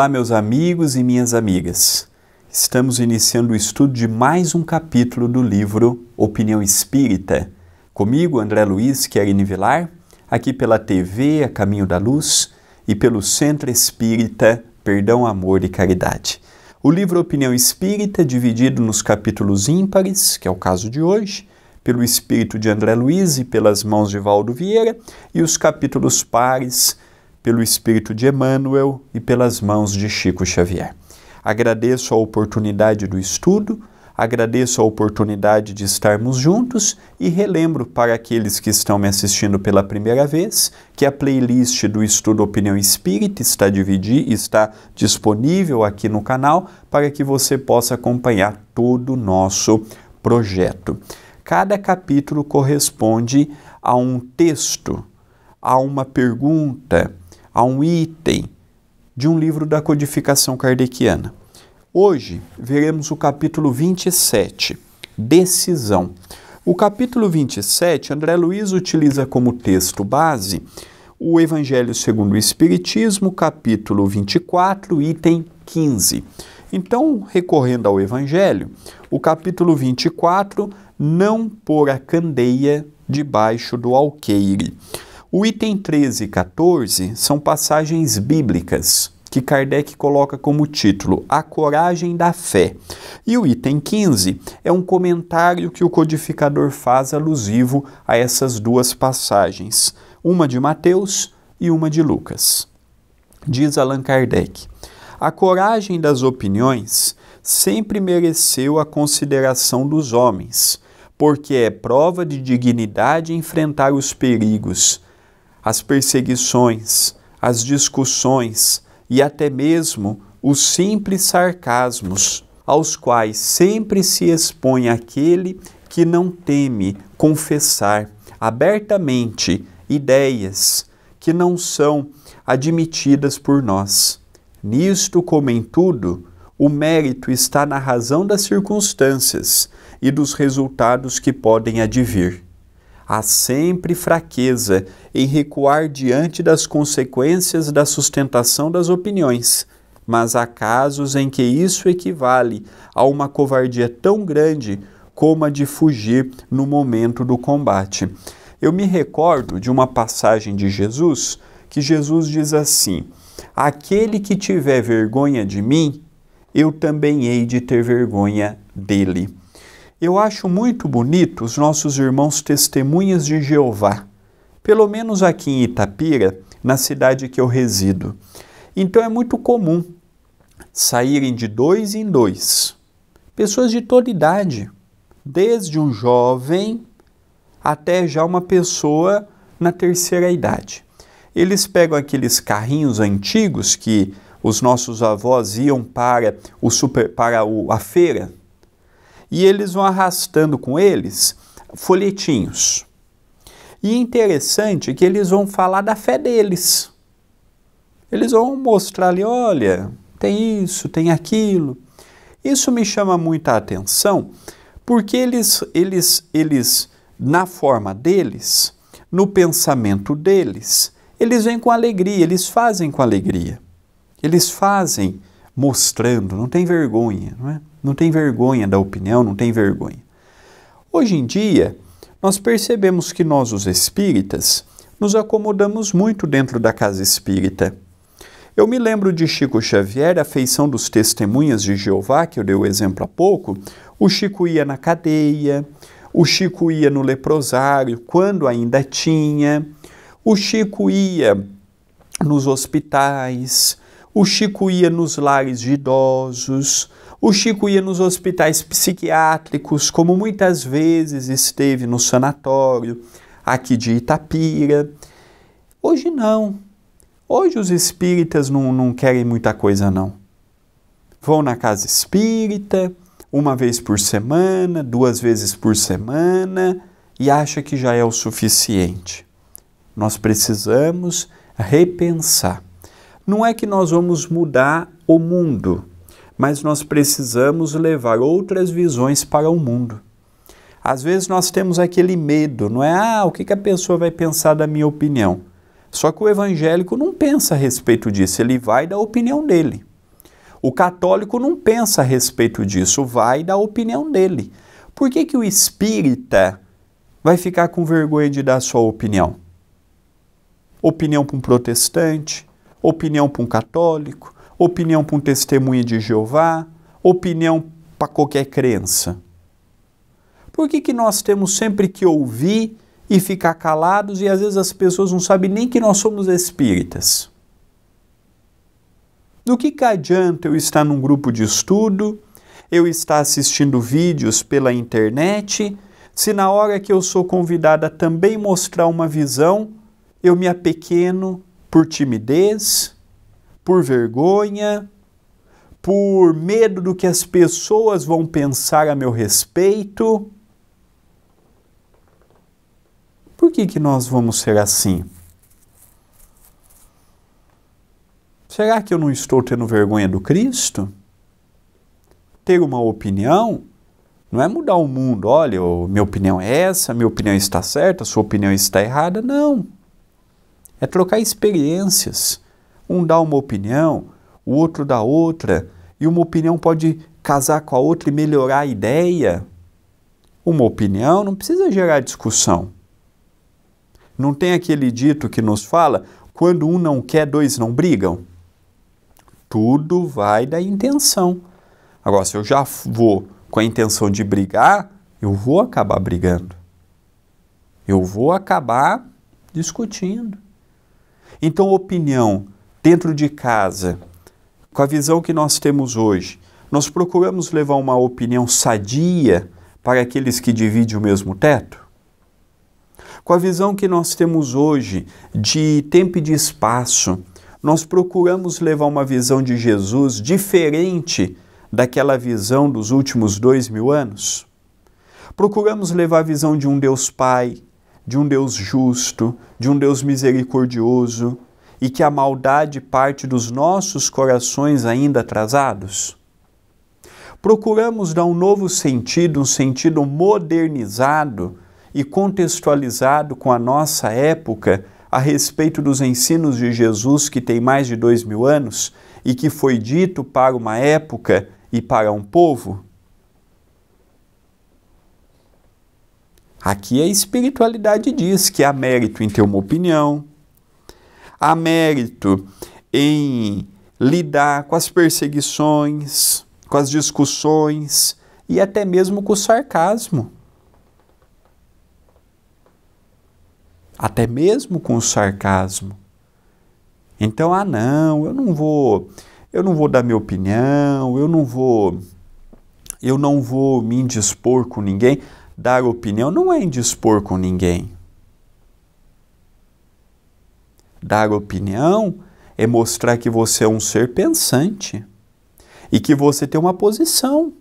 Olá, meus amigos e minhas amigas. Estamos iniciando o estudo de mais um capítulo do livro Opinião Espírita. Comigo, André Luiz Querini Vilar, aqui pela TV A Caminho da Luz e pelo Centro Espírita Perdão, Amor e Caridade. O livro Opinião Espírita, dividido nos capítulos ímpares, que é o caso de hoje, pelo espírito de André Luiz e pelas mãos de Valdo Vieira, e os capítulos pares, pelo espírito de Emmanuel e pelas mãos de Chico Xavier. Agradeço a oportunidade do estudo, agradeço a oportunidade de estarmos juntos e relembro para aqueles que estão me assistindo pela primeira vez que a playlist do Estudo Opinião Espírita está dividida, está disponível aqui no canal para que você possa acompanhar todo o nosso projeto. Cada capítulo corresponde a um texto, a uma pergunta, a um item de um livro da codificação kardeciana. Hoje veremos o capítulo 27, Decisão. O capítulo 27, André Luiz utiliza como texto base o Evangelho segundo o Espiritismo, capítulo 24, item 15. Então, recorrendo ao Evangelho, o capítulo 24, não pôr a candeia debaixo do alqueire. O item 13 e 14 são passagens bíblicas que Kardec coloca como título A Coragem da Fé. E o item 15 é um comentário que o codificador faz alusivo a essas duas passagens, uma de Mateus e uma de Lucas. Diz Allan Kardec: A coragem das opiniões sempre mereceu a consideração dos homens, porque é prova de dignidade enfrentar os perigos as perseguições, as discussões e até mesmo os simples sarcasmos, aos quais sempre se expõe aquele que não teme confessar abertamente ideias que não são admitidas por nós. Nisto, como em tudo, o mérito está na razão das circunstâncias e dos resultados que podem advir há sempre fraqueza em recuar diante das consequências da sustentação das opiniões, mas há casos em que isso equivale a uma covardia tão grande como a de fugir no momento do combate. Eu me recordo de uma passagem de Jesus que Jesus diz assim: Aquele que tiver vergonha de mim, eu também hei de ter vergonha dele. Eu acho muito bonito os nossos irmãos testemunhas de Jeová, pelo menos aqui em Itapira, na cidade que eu resido. Então é muito comum saírem de dois em dois, pessoas de toda idade, desde um jovem até já uma pessoa na terceira idade. Eles pegam aqueles carrinhos antigos que os nossos avós iam para, o super, para o, a feira, e eles vão arrastando com eles folhetinhos. E interessante que eles vão falar da fé deles. Eles vão mostrar ali, olha, tem isso, tem aquilo. Isso me chama muita atenção, porque eles eles eles na forma deles, no pensamento deles, eles vêm com alegria, eles fazem com alegria. Eles fazem mostrando, não tem vergonha, não é? Não tem vergonha da opinião, não tem vergonha. Hoje em dia, nós percebemos que nós, os espíritas, nos acomodamos muito dentro da casa espírita. Eu me lembro de Chico Xavier, a feição dos testemunhas de Jeová, que eu dei o exemplo há pouco. O Chico ia na cadeia, o Chico ia no leprosário, quando ainda tinha, o Chico ia nos hospitais, o Chico ia nos lares de idosos, o Chico ia nos hospitais psiquiátricos, como muitas vezes esteve no sanatório aqui de Itapira. Hoje não. Hoje os espíritas não, não querem muita coisa, não. Vão na casa espírita, uma vez por semana, duas vezes por semana, e acha que já é o suficiente. Nós precisamos repensar. Não é que nós vamos mudar o mundo, mas nós precisamos levar outras visões para o mundo. Às vezes nós temos aquele medo, não é? Ah, o que, a pessoa vai pensar da minha opinião? Só que o evangélico não pensa a respeito disso, ele vai da opinião dele. O católico não pensa a respeito disso, vai da opinião dele. Por que, que o espírita vai ficar com vergonha de dar sua opinião? Opinião para um protestante, opinião para um católico, opinião para um testemunha de Jeová, opinião para qualquer crença. Por que, que nós temos sempre que ouvir e ficar calados e às vezes as pessoas não sabem nem que nós somos espíritas? Do que, que adianta eu estar num grupo de estudo, eu estar assistindo vídeos pela internet, se na hora que eu sou convidada também mostrar uma visão, eu me apequeno, por timidez, por vergonha, por medo do que as pessoas vão pensar a meu respeito. Por que, que nós vamos ser assim? Será que eu não estou tendo vergonha do Cristo? Ter uma opinião não é mudar o mundo. Olha, minha opinião é essa, minha opinião está certa, sua opinião está errada. Não. É trocar experiências. Um dá uma opinião, o outro dá outra, e uma opinião pode casar com a outra e melhorar a ideia. Uma opinião não precisa gerar discussão. Não tem aquele dito que nos fala: quando um não quer, dois não brigam? Tudo vai da intenção. Agora, se eu já vou com a intenção de brigar, eu vou acabar brigando. Eu vou acabar discutindo. Então, opinião dentro de casa, com a visão que nós temos hoje, nós procuramos levar uma opinião sadia para aqueles que dividem o mesmo teto? Com a visão que nós temos hoje de tempo e de espaço, nós procuramos levar uma visão de Jesus diferente daquela visão dos últimos dois mil anos? Procuramos levar a visão de um Deus Pai, de um Deus justo, de um Deus misericordioso e que a maldade parte dos nossos corações ainda atrasados? Procuramos dar um novo sentido, um sentido modernizado e contextualizado com a nossa época a respeito dos ensinos de Jesus que tem mais de dois mil anos e que foi dito para uma época e para um povo? Aqui a espiritualidade diz que há mérito em ter uma opinião, há mérito em lidar com as perseguições, com as discussões e até mesmo com o sarcasmo. Até mesmo com o sarcasmo. Então, ah, não, eu não vou, eu não vou dar minha opinião, eu não vou, eu não vou me indispor com ninguém dar opinião não é indispor com ninguém. Dar opinião é mostrar que você é um ser pensante e que você tem uma posição.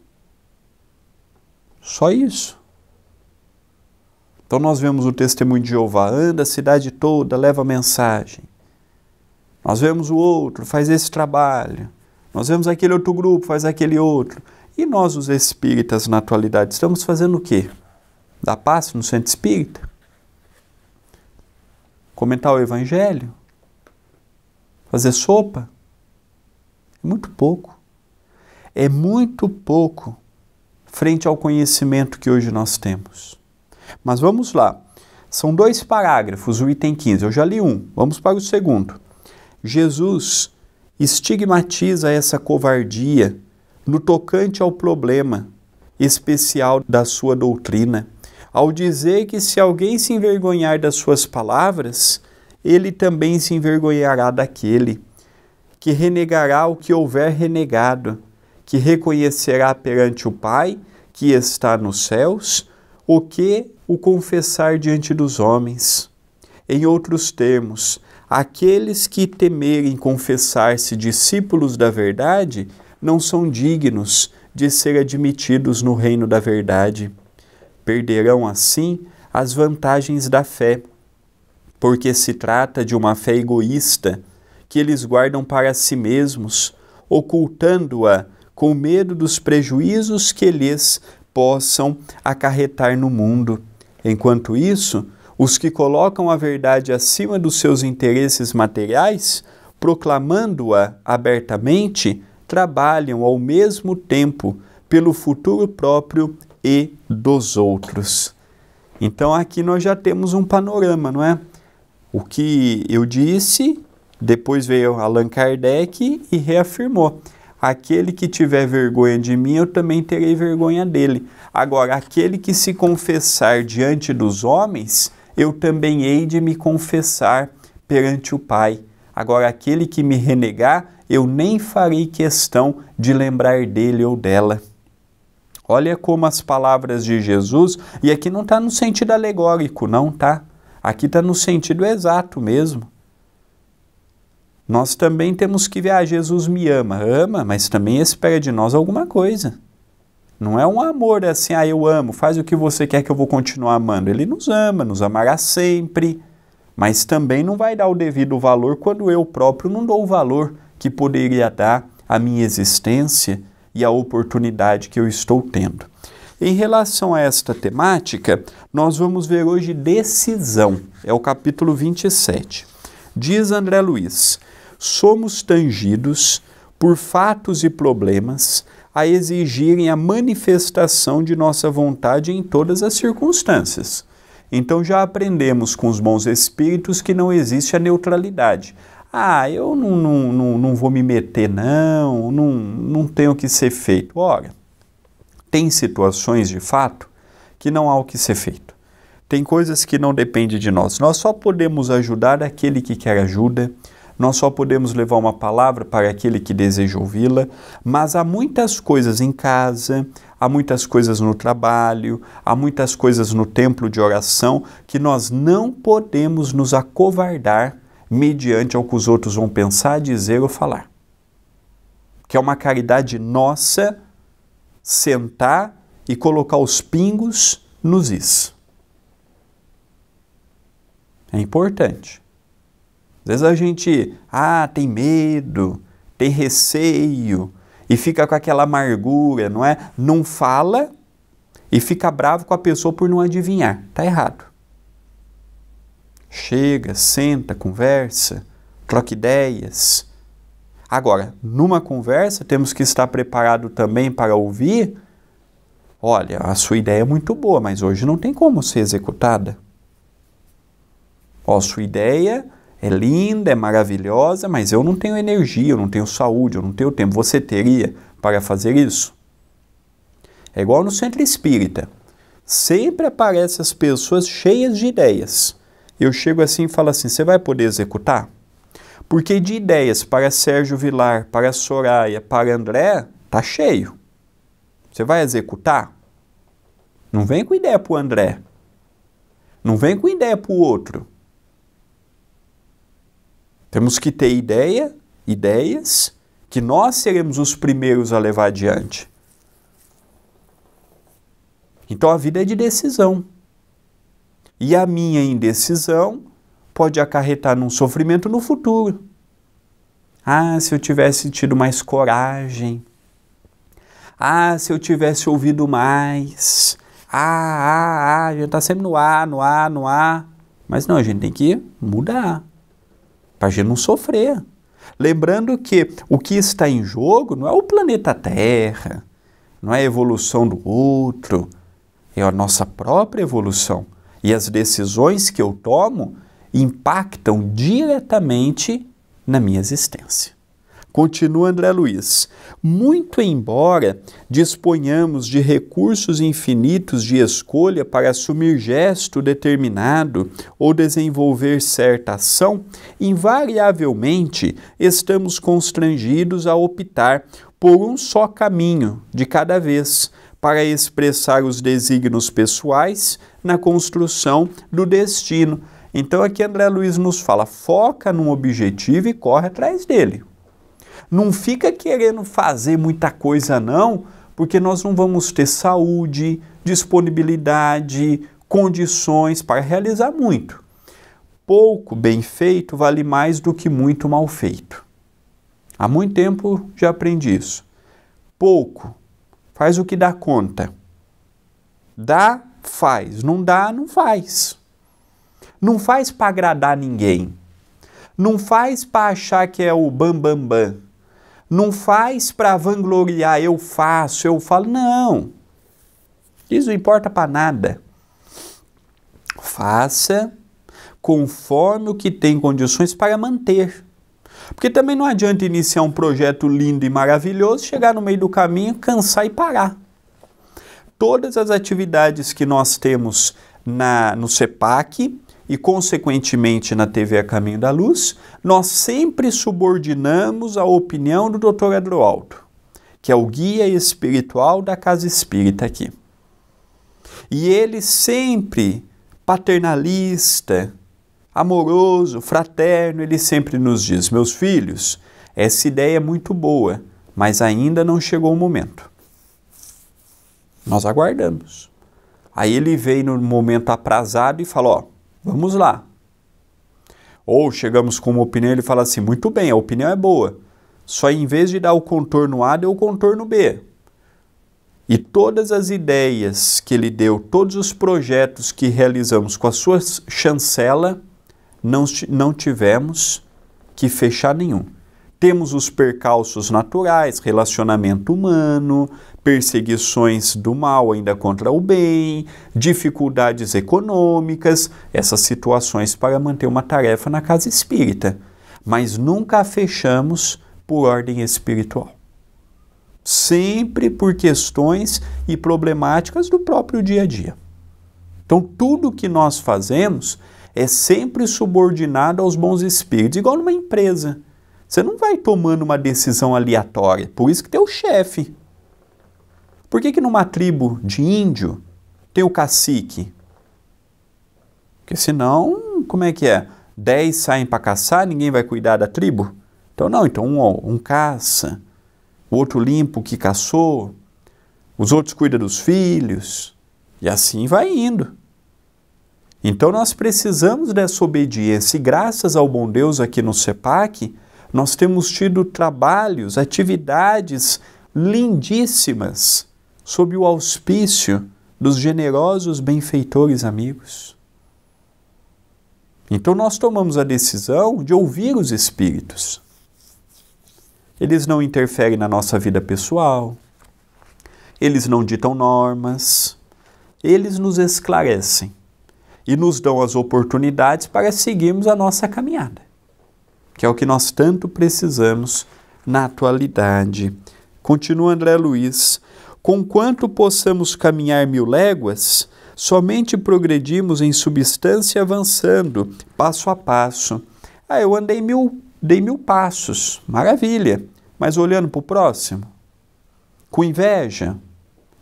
Só isso. Então nós vemos o testemunho de Jeová, anda a cidade toda, leva a mensagem. Nós vemos o outro, faz esse trabalho. Nós vemos aquele outro grupo, faz aquele outro. E nós, os espíritas, na atualidade, estamos fazendo o quê? da Paz no Centro Espírita, comentar o Evangelho, fazer sopa. É muito pouco. É muito pouco frente ao conhecimento que hoje nós temos. Mas vamos lá. São dois parágrafos, o item 15. Eu já li um, vamos para o segundo. Jesus estigmatiza essa covardia no tocante ao problema especial da sua doutrina ao dizer que se alguém se envergonhar das suas palavras, ele também se envergonhará daquele, que renegará o que houver renegado, que reconhecerá perante o Pai, que está nos céus, o que o confessar diante dos homens. Em outros termos, aqueles que temerem confessar-se discípulos da verdade não são dignos de ser admitidos no reino da verdade perderão assim as vantagens da fé, porque se trata de uma fé egoísta que eles guardam para si mesmos, ocultando-a com medo dos prejuízos que lhes possam acarretar no mundo. Enquanto isso, os que colocam a verdade acima dos seus interesses materiais, proclamando-a abertamente, trabalham ao mesmo tempo pelo futuro próprio e dos outros. Então aqui nós já temos um panorama, não é? O que eu disse, depois veio Allan Kardec e reafirmou. Aquele que tiver vergonha de mim, eu também terei vergonha dele. Agora, aquele que se confessar diante dos homens, eu também hei de me confessar perante o Pai. Agora, aquele que me renegar, eu nem farei questão de lembrar dele ou dela. Olha como as palavras de Jesus, e aqui não está no sentido alegórico, não, tá? Aqui está no sentido exato mesmo. Nós também temos que ver, ah, Jesus me ama, ama, mas também espera de nós alguma coisa. Não é um amor assim, ah, eu amo, faz o que você quer que eu vou continuar amando. Ele nos ama, nos amará sempre, mas também não vai dar o devido valor quando eu próprio não dou o valor que poderia dar à minha existência e a oportunidade que eu estou tendo. Em relação a esta temática, nós vamos ver hoje decisão, é o capítulo 27. Diz André Luiz: somos tangidos por fatos e problemas a exigirem a manifestação de nossa vontade em todas as circunstâncias. Então já aprendemos com os bons espíritos que não existe a neutralidade ah, eu não, não, não, não vou me meter não, não, não tenho o que ser feito. Ora, tem situações de fato que não há o que ser feito. Tem coisas que não dependem de nós. Nós só podemos ajudar aquele que quer ajuda, nós só podemos levar uma palavra para aquele que deseja ouvi-la, mas há muitas coisas em casa, há muitas coisas no trabalho, há muitas coisas no templo de oração que nós não podemos nos acovardar mediante ao que os outros vão pensar, dizer ou falar. Que é uma caridade nossa sentar e colocar os pingos nos is. É importante. Às vezes a gente, ah, tem medo, tem receio e fica com aquela amargura, não é? Não fala e fica bravo com a pessoa por não adivinhar. Está errado. Chega, senta, conversa, troca ideias. Agora, numa conversa, temos que estar preparado também para ouvir. Olha, a sua ideia é muito boa, mas hoje não tem como ser executada. Ó, sua ideia é linda, é maravilhosa, mas eu não tenho energia, eu não tenho saúde, eu não tenho tempo. Você teria para fazer isso? É igual no centro espírita. Sempre aparecem as pessoas cheias de ideias eu chego assim e falo assim: você vai poder executar? Porque de ideias para Sérgio Vilar, para Soraya, para André, tá cheio. Você vai executar? Não vem com ideia para o André. Não vem com ideia para o outro. Temos que ter ideia, ideias, que nós seremos os primeiros a levar adiante. Então a vida é de decisão. E a minha indecisão pode acarretar num sofrimento no futuro. Ah, se eu tivesse tido mais coragem. Ah, se eu tivesse ouvido mais. Ah, ah, ah, a gente está sempre no A, no A, no A. Mas não, a gente tem que mudar. Para a gente não sofrer. Lembrando que o que está em jogo não é o planeta Terra, não é a evolução do outro, é a nossa própria evolução. E as decisões que eu tomo impactam diretamente na minha existência. Continua André Luiz. Muito embora disponhamos de recursos infinitos de escolha para assumir gesto determinado ou desenvolver certa ação, invariavelmente estamos constrangidos a optar por um só caminho de cada vez, para expressar os desígnios pessoais na construção do destino. Então aqui André Luiz nos fala: foca num objetivo e corre atrás dele. Não fica querendo fazer muita coisa, não, porque nós não vamos ter saúde, disponibilidade, condições para realizar muito. Pouco bem feito vale mais do que muito mal feito. Há muito tempo já aprendi isso. Pouco Faz o que dá conta. Dá, faz. Não dá, não faz. Não faz para agradar ninguém. Não faz para achar que é o bam bam bam. Não faz para vangloriar, eu faço, eu falo. Não. Isso não importa para nada. Faça conforme o que tem condições para manter. Porque também não adianta iniciar um projeto lindo e maravilhoso, chegar no meio do caminho, cansar e parar. Todas as atividades que nós temos na, no CEPAC e, consequentemente, na TV A Caminho da Luz, nós sempre subordinamos a opinião do Dr. Adroaldo, que é o guia espiritual da Casa Espírita aqui. E ele sempre paternalista, amoroso, fraterno, ele sempre nos diz: Meus filhos, essa ideia é muito boa, mas ainda não chegou o momento. Nós aguardamos. Aí ele vem no momento aprazado e fala: Ó, vamos lá. Ou chegamos com uma opinião, e ele fala assim: Muito bem, a opinião é boa. Só em vez de dar o contorno A, deu o contorno B. E todas as ideias que ele deu, todos os projetos que realizamos com a sua chancela, não, não tivemos que fechar nenhum. Temos os percalços naturais, relacionamento humano, perseguições do mal ainda contra o bem, dificuldades econômicas, essas situações para manter uma tarefa na casa espírita. Mas nunca a fechamos por ordem espiritual. Sempre por questões e problemáticas do próprio dia a dia. Então, tudo que nós fazemos é sempre subordinado aos bons espíritos, igual numa empresa. Você não vai tomando uma decisão aleatória, por isso que tem o chefe. Por que, que numa tribo de índio tem o cacique? Porque senão, como é que é? Dez saem para caçar, ninguém vai cuidar da tribo? Então não, então um, um caça, o outro limpa o que caçou, os outros cuidam dos filhos, e assim vai indo. Então nós precisamos dessa obediência e graças ao bom Deus aqui no CEPAC, nós temos tido trabalhos, atividades lindíssimas sob o auspício dos generosos benfeitores amigos. Então nós tomamos a decisão de ouvir os espíritos. Eles não interferem na nossa vida pessoal, eles não ditam normas, eles nos esclarecem e nos dão as oportunidades para seguirmos a nossa caminhada, que é o que nós tanto precisamos na atualidade. Continua André Luiz: Conquanto possamos caminhar mil léguas, somente progredimos em substância avançando, passo a passo. Ah, eu andei mil, dei mil passos, maravilha, mas olhando para o próximo, com inveja,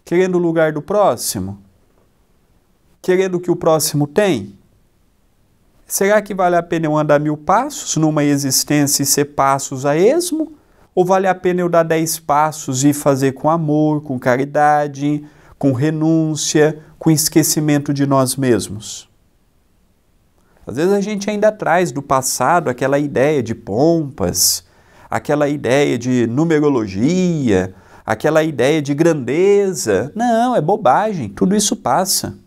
querendo o lugar do próximo, querendo o que o próximo tem? Será que vale a pena eu andar mil passos numa existência e ser passos a esmo? Ou vale a pena eu dar dez passos e fazer com amor, com caridade, com renúncia, com esquecimento de nós mesmos? Às vezes a gente ainda traz do passado aquela ideia de pompas, aquela ideia de numerologia, aquela ideia de grandeza. Não, é bobagem, tudo isso passa.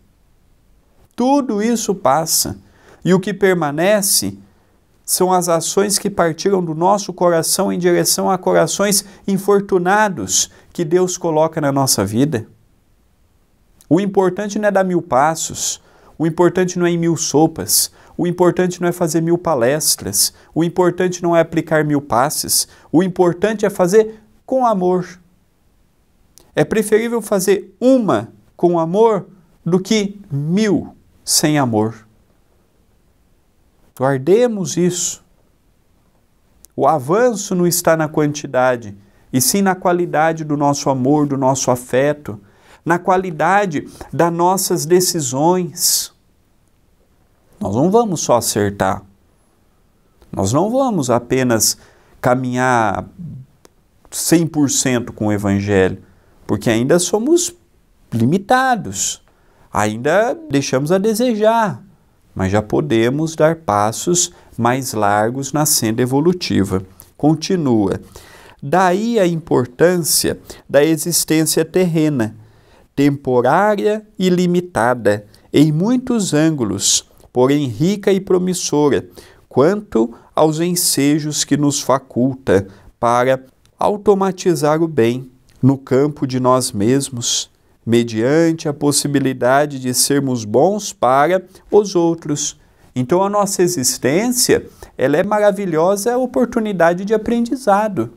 Tudo isso passa. E o que permanece são as ações que partiram do nosso coração em direção a corações infortunados que Deus coloca na nossa vida. O importante não é dar mil passos, o importante não é em mil sopas, o importante não é fazer mil palestras, o importante não é aplicar mil passes, o importante é fazer com amor. É preferível fazer uma com amor do que mil sem amor. Guardemos isso. O avanço não está na quantidade, e sim na qualidade do nosso amor, do nosso afeto, na qualidade das nossas decisões. Nós não vamos só acertar. Nós não vamos apenas caminhar 100% com o Evangelho, porque ainda somos limitados. Ainda deixamos a desejar, mas já podemos dar passos mais largos na senda evolutiva. Continua. Daí a importância da existência terrena, temporária e limitada, em muitos ângulos, porém rica e promissora, quanto aos ensejos que nos faculta para automatizar o bem no campo de nós mesmos, mediante a possibilidade de sermos bons para os outros. Então a nossa existência, ela é maravilhosa é oportunidade de aprendizado.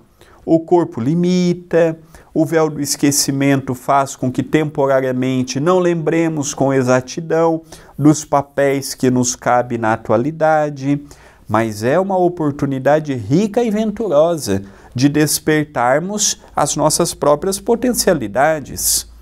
O corpo limita, o véu do esquecimento faz com que temporariamente não lembremos com exatidão dos papéis que nos cabe na atualidade, mas é uma oportunidade rica e venturosa de despertarmos as nossas próprias potencialidades.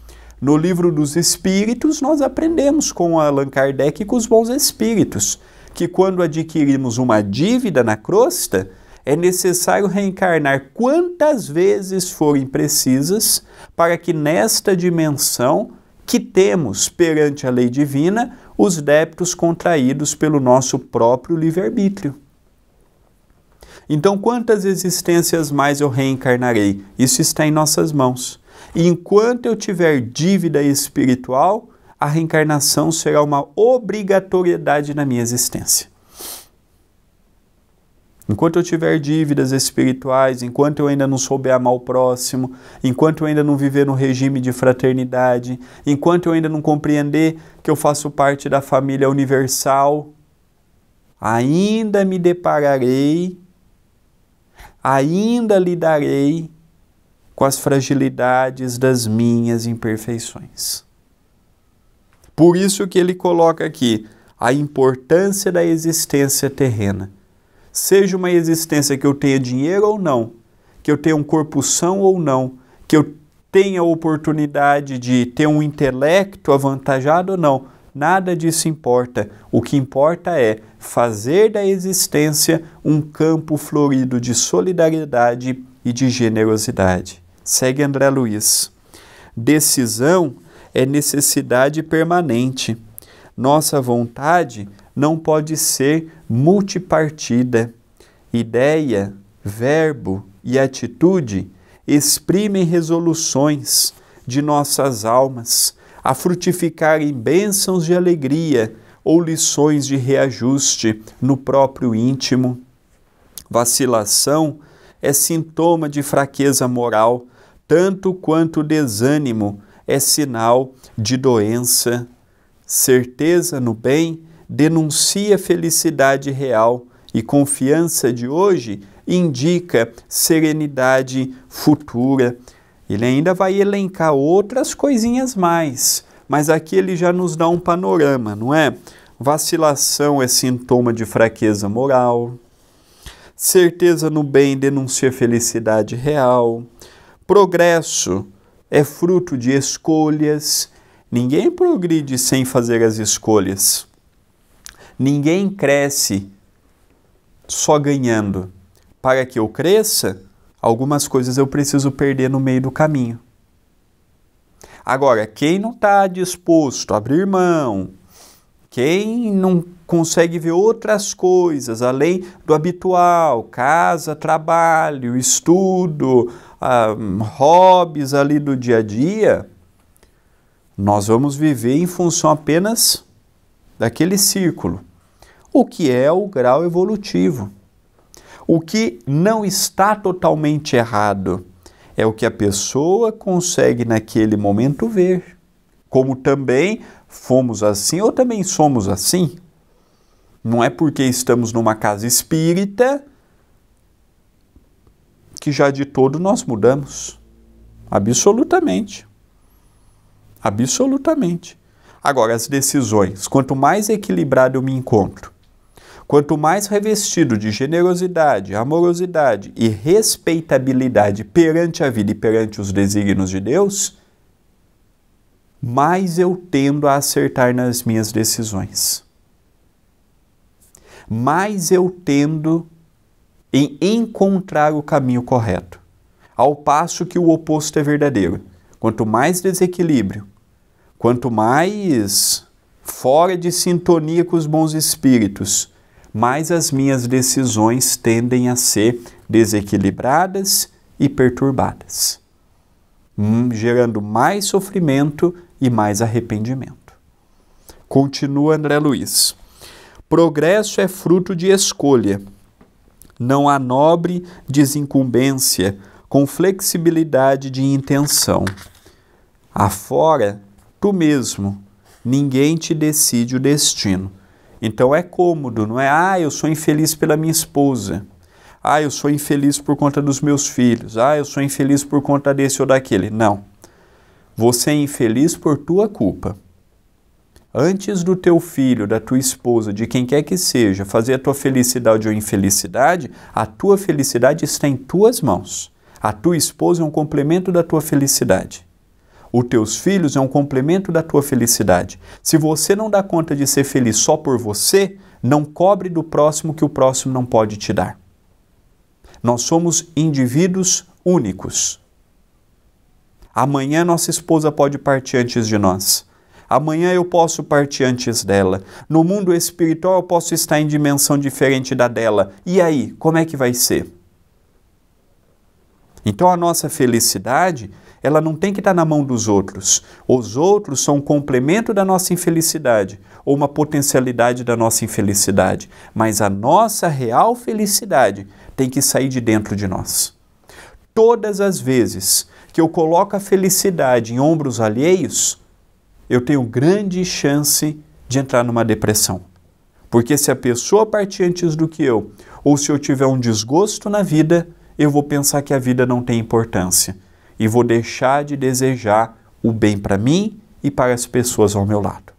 No livro dos Espíritos, nós aprendemos com Allan Kardec e com os bons espíritos que, quando adquirimos uma dívida na crosta, é necessário reencarnar quantas vezes forem precisas para que, nesta dimensão, que temos perante a lei divina os débitos contraídos pelo nosso próprio livre-arbítrio. Então, quantas existências mais eu reencarnarei? Isso está em nossas mãos enquanto eu tiver dívida espiritual, a reencarnação será uma obrigatoriedade na minha existência. Enquanto eu tiver dívidas espirituais, enquanto eu ainda não souber amar o próximo, enquanto eu ainda não viver no regime de fraternidade, enquanto eu ainda não compreender que eu faço parte da família universal, ainda me depararei, ainda lidarei com as fragilidades das minhas imperfeições. Por isso que ele coloca aqui a importância da existência terrena. Seja uma existência que eu tenha dinheiro ou não, que eu tenha um corpo são ou não, que eu tenha a oportunidade de ter um intelecto avantajado ou não, nada disso importa. O que importa é fazer da existência um campo florido de solidariedade e de generosidade. Segue André Luiz. Decisão é necessidade permanente. Nossa vontade não pode ser multipartida. Ideia, verbo e atitude exprimem resoluções de nossas almas a frutificar em bênçãos de alegria ou lições de reajuste no próprio íntimo. Vacilação é sintoma de fraqueza moral tanto quanto o desânimo é sinal de doença. Certeza no bem denuncia felicidade real e confiança de hoje indica serenidade futura. Ele ainda vai elencar outras coisinhas mais, mas aqui ele já nos dá um panorama, não é? Vacilação é sintoma de fraqueza moral. Certeza no bem denuncia felicidade real. Progresso é fruto de escolhas. Ninguém progride sem fazer as escolhas. Ninguém cresce só ganhando. Para que eu cresça, algumas coisas eu preciso perder no meio do caminho. Agora, quem não está disposto a abrir mão, quem não consegue ver outras coisas além do habitual, casa, trabalho, estudo, um, ah, hobbies ali do dia a dia, nós vamos viver em função apenas daquele círculo, o que é o grau evolutivo. O que não está totalmente errado é o que a pessoa consegue naquele momento ver. Como também fomos assim ou também somos assim. Não é porque estamos numa casa espírita que já de todo nós mudamos. Absolutamente. Absolutamente. Agora, as decisões. Quanto mais equilibrado eu me encontro, quanto mais revestido de generosidade, amorosidade e respeitabilidade perante a vida e perante os desígnios de Deus, mais eu tendo a acertar nas minhas decisões. Mais eu tendo em encontrar o caminho correto. Ao passo que o oposto é verdadeiro. Quanto mais desequilíbrio, quanto mais fora de sintonia com os bons espíritos, mais as minhas decisões tendem a ser desequilibradas e perturbadas, hum, gerando mais sofrimento e mais arrependimento. Continua André Luiz. Progresso é fruto de escolha. Não há nobre desincumbência com flexibilidade de intenção. Afora, tu mesmo, ninguém te decide o destino. Então é cômodo, não é? Ah, eu sou infeliz pela minha esposa. Ah, eu sou infeliz por conta dos meus filhos. Ah, eu sou infeliz por conta desse ou daquele. Não. Você é infeliz por tua culpa. Antes do teu filho, da tua esposa, de quem quer que seja, fazer a tua felicidade ou infelicidade, a tua felicidade está em tuas mãos. A tua esposa é um complemento da tua felicidade. Os teus filhos é um complemento da tua felicidade. Se você não dá conta de ser feliz só por você, não cobre do próximo que o próximo não pode te dar. Nós somos indivíduos únicos. Amanhã nossa esposa pode partir antes de nós. Amanhã eu posso partir antes dela. No mundo espiritual eu posso estar em dimensão diferente da dela. E aí, como é que vai ser? Então a nossa felicidade, ela não tem que estar na mão dos outros. Os outros são um complemento da nossa infelicidade ou uma potencialidade da nossa infelicidade, mas a nossa real felicidade tem que sair de dentro de nós. Todas as vezes que eu coloco a felicidade em ombros alheios, eu tenho grande chance de entrar numa depressão. Porque se a pessoa partir antes do que eu, ou se eu tiver um desgosto na vida, eu vou pensar que a vida não tem importância e vou deixar de desejar o bem para mim e para as pessoas ao meu lado.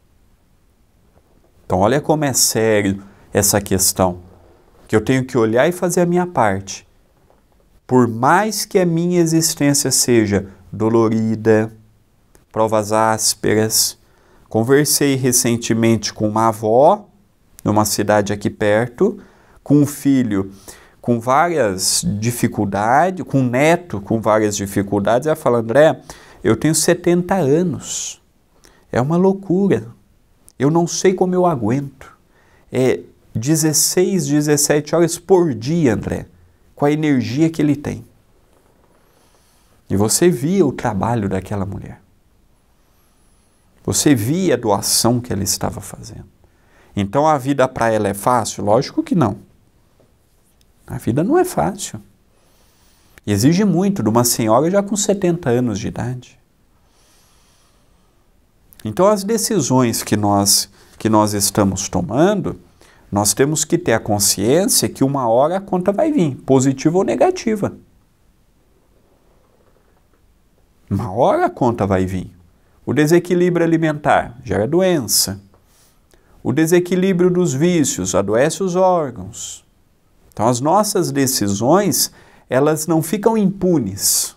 Então, olha como é sério essa questão, que eu tenho que olhar e fazer a minha parte por mais que a minha existência seja dolorida, provas ásperas, conversei recentemente com uma avó, numa cidade aqui perto, com um filho com várias dificuldades, com um neto com várias dificuldades, ela fala: André, eu tenho 70 anos, é uma loucura, eu não sei como eu aguento. É 16, 17 horas por dia, André com a energia que ele tem. E você via o trabalho daquela mulher. Você via a doação que ela estava fazendo. Então a vida para ela é fácil? Lógico que não. A vida não é fácil. Exige muito de uma senhora já com 70 anos de idade. Então as decisões que nós que nós estamos tomando nós temos que ter a consciência que uma hora a conta vai vir, positiva ou negativa. Uma hora a conta vai vir. O desequilíbrio alimentar gera doença. O desequilíbrio dos vícios adoece os órgãos. Então as nossas decisões, elas não ficam impunes.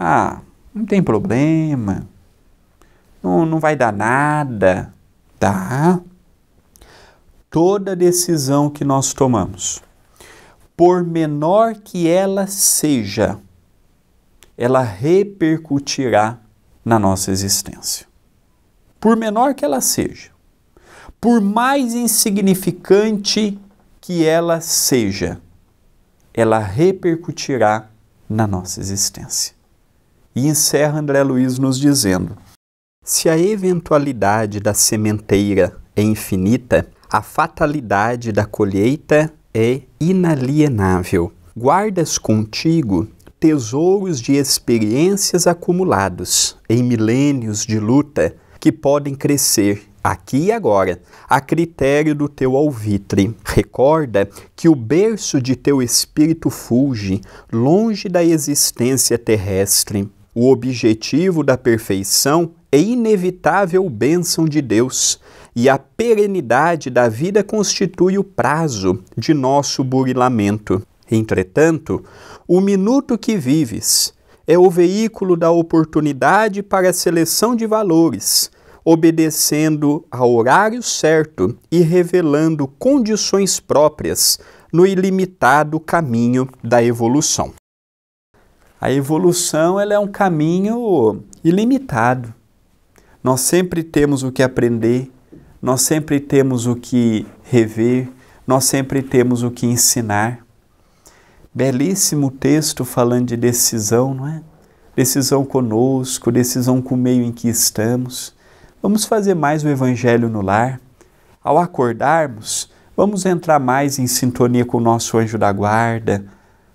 Ah, não tem problema. Não, não vai dar nada. Dá. Tá? toda decisão que nós tomamos, por menor que ela seja, ela repercutirá na nossa existência. Por menor que ela seja, por mais insignificante que ela seja, ela repercutirá na nossa existência. E encerra André Luiz nos dizendo: se a eventualidade da sementeira é infinita, a fatalidade da colheita é inalienável. Guardas contigo tesouros de experiências acumulados em milênios de luta que podem crescer aqui e agora, a critério do teu alvitre. Recorda que o berço de teu espírito fulge longe da existência terrestre. O objetivo da perfeição é inevitável bênção de Deus, e a perenidade da vida constitui o prazo de nosso burilamento. Entretanto, o minuto que vives é o veículo da oportunidade para a seleção de valores, obedecendo ao horário certo e revelando condições próprias no ilimitado caminho da evolução. A evolução ela é um caminho ilimitado. Nós sempre temos o que aprender, nós sempre temos o que rever, nós sempre temos o que ensinar. Belíssimo texto falando de decisão, não é? Decisão conosco, decisão com o meio em que estamos. Vamos fazer mais o Evangelho no lar. Ao acordarmos, vamos entrar mais em sintonia com o nosso anjo da guarda.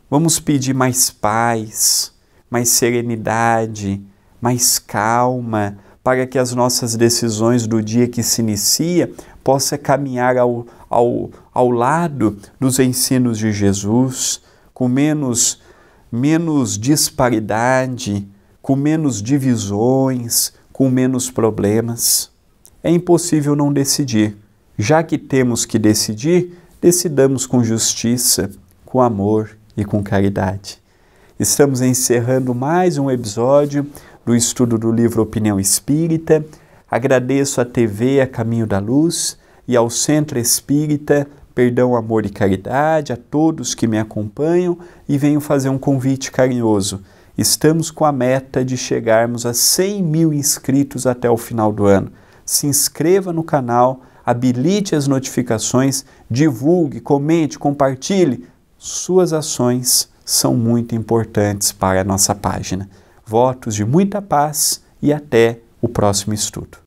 Vamos pedir mais paz, mais serenidade, mais calma, para que as nossas decisões do dia que se inicia possa caminhar ao, ao, ao lado dos ensinos de Jesus, com menos, menos disparidade, com menos divisões, com menos problemas. É impossível não decidir. Já que temos que decidir, decidamos com justiça, com amor e com caridade. Estamos encerrando mais um episódio do estudo do livro Opinião Espírita. Agradeço à TV A Caminho da Luz e ao Centro Espírita Perdão, Amor e Caridade, a todos que me acompanham e venho fazer um convite carinhoso. Estamos com a meta de chegarmos a 100 mil inscritos até o final do ano. Se inscreva no canal, habilite as notificações, divulgue, comente, compartilhe. Suas ações são muito importantes para a nossa página. Votos de muita paz e até o próximo estudo.